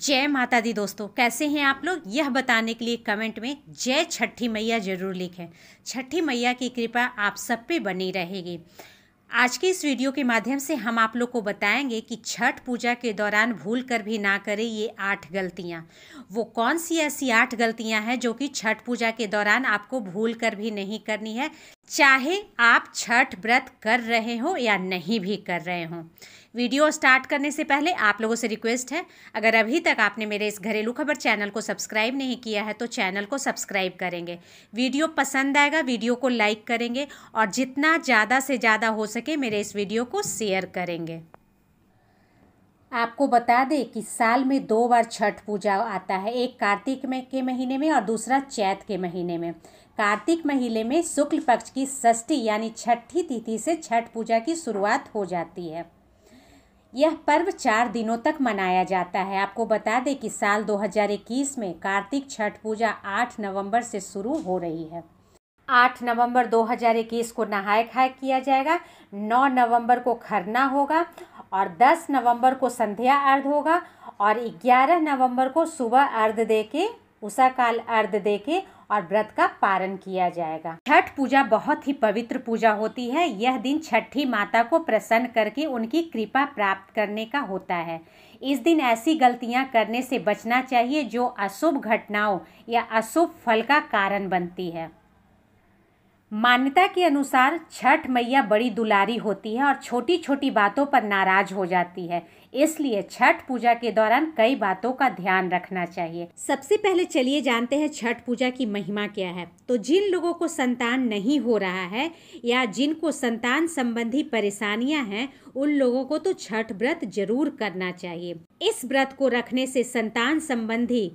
जय माता दी दोस्तों कैसे हैं आप लोग यह बताने के लिए कमेंट में जय छठी मैया जरूर लिखें छठी मैया की कृपा आप सब पे बनी रहेगी आज के इस वीडियो के माध्यम से हम आप लोग को बताएंगे कि छठ पूजा के दौरान भूल कर भी ना करें ये आठ गलतियाँ वो कौन सी ऐसी आठ गलतियाँ हैं जो कि छठ पूजा के दौरान आपको भूल कर भी नहीं करनी है चाहे आप छठ व्रत कर रहे हो या नहीं भी कर रहे हो वीडियो स्टार्ट करने से पहले आप लोगों से रिक्वेस्ट है अगर अभी तक आपने मेरे इस घरेलू खबर चैनल को सब्सक्राइब नहीं किया है तो चैनल को सब्सक्राइब करेंगे वीडियो पसंद आएगा वीडियो को लाइक करेंगे और जितना ज़्यादा से ज़्यादा हो सके मेरे इस वीडियो को शेयर करेंगे आपको बता दें कि साल में दो बार छठ पूजा आता है एक कार्तिक में के महीने में और दूसरा चैत के महीने में कार्तिक महीने में शुक्ल पक्ष की षष्ठी यानी छठी तिथि से छठ पूजा की शुरुआत हो जाती है यह पर्व चार दिनों तक मनाया जाता है आपको बता दें कि साल 2021 में कार्तिक छठ पूजा 8 नवंबर से शुरू हो रही है 8 नवंबर 2021 को नहाय खाय किया जाएगा 9 नवंबर को खरना होगा और 10 नवंबर को संध्या अर्ध होगा और 11 नवंबर को सुबह अर्ध दे के उषा काल अर्ध दे के और व्रत का पारण किया जाएगा छठ पूजा बहुत ही पवित्र पूजा होती है यह दिन छठी माता को प्रसन्न करके उनकी कृपा प्राप्त करने का होता है इस दिन ऐसी गलतियां करने से बचना चाहिए जो अशुभ घटनाओं या अशुभ फल का कारण बनती है मान्यता के अनुसार छठ मैया बड़ी दुलारी होती है और छोटी छोटी बातों पर नाराज हो जाती है इसलिए छठ पूजा के दौरान कई बातों का ध्यान रखना चाहिए सबसे पहले चलिए जानते हैं छठ पूजा की महिमा क्या है तो जिन लोगों को संतान नहीं हो रहा है या जिनको संतान संबंधी परेशानियां हैं उन लोगों को तो छठ व्रत जरूर करना चाहिए इस व्रत को रखने से संतान संबंधी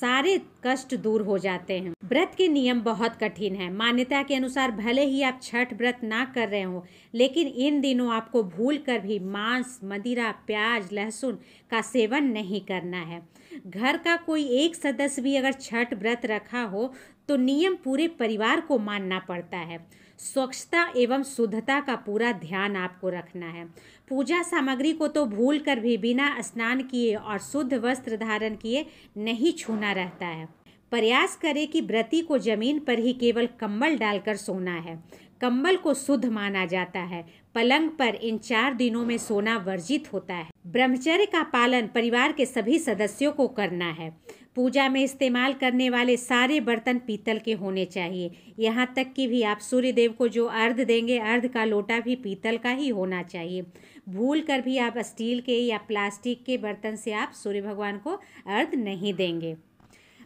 सारे कष्ट दूर हो जाते हैं व्रत के नियम बहुत कठिन है मान्यता के अनुसार भले ही आप छठ व्रत ना कर रहे हो लेकिन इन दिनों आपको भूल कर भी मांस मदिरा प्याज लहसुन का सेवन नहीं करना है घर का कोई एक सदस्य भी अगर छठ व्रत रखा हो तो नियम पूरे परिवार को मानना पड़ता है स्वच्छता एवं शुद्धता का पूरा ध्यान आपको रखना है पूजा सामग्री को तो भूल कर भी बिना स्नान किए और शुद्ध वस्त्र धारण किए नहीं छूना रहता है प्रयास करें कि व्रती को जमीन पर ही केवल कंबल डालकर सोना है कंबल को शुद्ध माना जाता है पलंग पर इन चार दिनों में सोना वर्जित होता है ब्रह्मचर्य का पालन परिवार के सभी सदस्यों को करना है पूजा में इस्तेमाल करने वाले सारे बर्तन पीतल के होने चाहिए यहाँ तक कि भी आप सूर्य देव को जो अर्ध देंगे अर्ध का लोटा भी पीतल का ही होना चाहिए भूल कर भी आप स्टील के या प्लास्टिक के बर्तन से आप सूर्य भगवान को अर्ध नहीं देंगे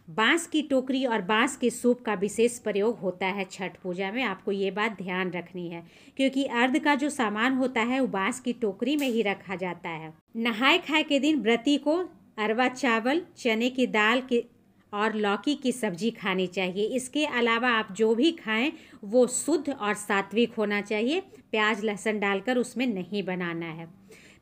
बांस की टोकरी और बांस के सूप का विशेष प्रयोग होता है छठ पूजा में आपको ये बात ध्यान रखनी है क्योंकि अर्ध का जो सामान होता है वो बांस की टोकरी में ही रखा जाता है नहाए खाए के दिन व्रती को अरवा चावल चने की दाल के और लौकी की सब्जी खानी चाहिए इसके अलावा आप जो भी खाएं वो शुद्ध और सात्विक होना चाहिए प्याज लहसुन डालकर उसमें नहीं बनाना है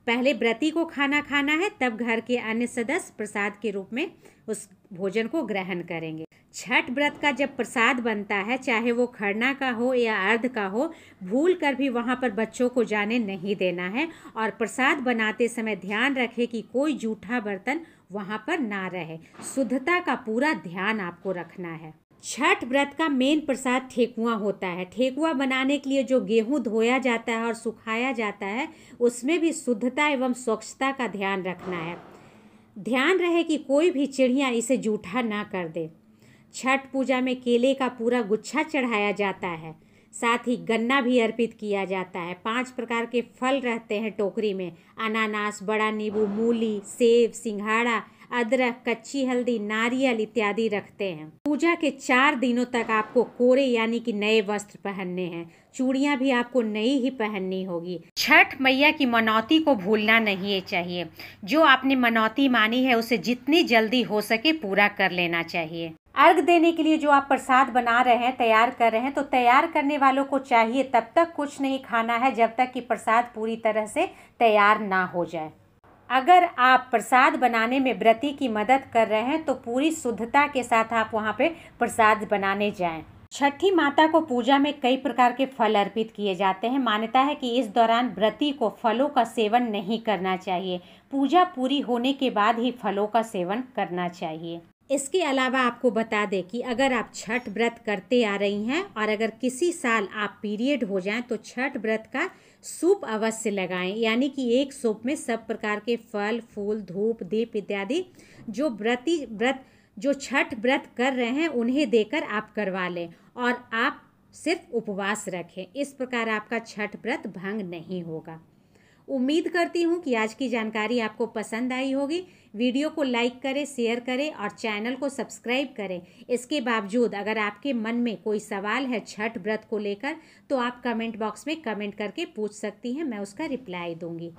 पहले व्रती को खाना खाना है तब घर के अन्य सदस्य प्रसाद के रूप में उस भोजन को ग्रहण करेंगे छठ व्रत का जब प्रसाद बनता है चाहे वो खरना का हो या अर्ध का हो भूल कर भी वहाँ पर बच्चों को जाने नहीं देना है और प्रसाद बनाते समय ध्यान रखें कि कोई जूठा बर्तन वहाँ पर ना रहे शुद्धता का पूरा ध्यान आपको रखना है छठ व्रत का मेन प्रसाद ठेकुआ होता है ठेकुआ बनाने के लिए जो गेहूं धोया जाता है और सुखाया जाता है उसमें भी शुद्धता एवं स्वच्छता का ध्यान रखना है ध्यान रहे कि कोई भी चिड़िया इसे जूठा ना कर दे छठ पूजा में केले का पूरा गुच्छा चढ़ाया जाता है साथ ही गन्ना भी अर्पित किया जाता है पांच प्रकार के फल रहते हैं टोकरी में अनानास बड़ा नींबू मूली सेब सिंघाड़ा अदरक कच्ची हल्दी नारियल इत्यादि रखते हैं पूजा के चार दिनों तक आपको कोरे यानी कि नए वस्त्र पहनने हैं चूड़ियाँ भी आपको नई ही पहननी होगी छठ मैया की मनौती को भूलना नहीं चाहिए जो आपने मनौती मानी है उसे जितनी जल्दी हो सके पूरा कर लेना चाहिए अर्घ देने के लिए जो आप प्रसाद बना रहे हैं तैयार कर रहे हैं तो तैयार करने वालों को चाहिए तब तक कुछ नहीं खाना है जब तक कि प्रसाद पूरी तरह से तैयार ना हो जाए अगर आप प्रसाद बनाने में व्रती की मदद कर रहे हैं तो पूरी शुद्धता के साथ आप वहाँ पे प्रसाद बनाने जाएं। छठी माता को पूजा में कई प्रकार के फल अर्पित किए जाते हैं मान्यता है कि इस दौरान व्रती को फलों का सेवन नहीं करना चाहिए पूजा पूरी होने के बाद ही फलों का सेवन करना चाहिए इसके अलावा आपको बता दें कि अगर आप छठ व्रत करते आ रही हैं और अगर किसी साल आप पीरियड हो जाएं तो छठ व्रत का सूप अवश्य लगाएं यानी कि एक सूप में सब प्रकार के फल फूल धूप दीप इत्यादि जो व्रती व्रत जो छठ व्रत कर रहे हैं उन्हें देकर आप करवा लें और आप सिर्फ उपवास रखें इस प्रकार आपका छठ व्रत भंग नहीं होगा उम्मीद करती हूँ कि आज की जानकारी आपको पसंद आई होगी वीडियो को लाइक करें शेयर करें और चैनल को सब्सक्राइब करें इसके बावजूद अगर आपके मन में कोई सवाल है छठ व्रत को लेकर तो आप कमेंट बॉक्स में कमेंट करके पूछ सकती हैं मैं उसका रिप्लाई दूंगी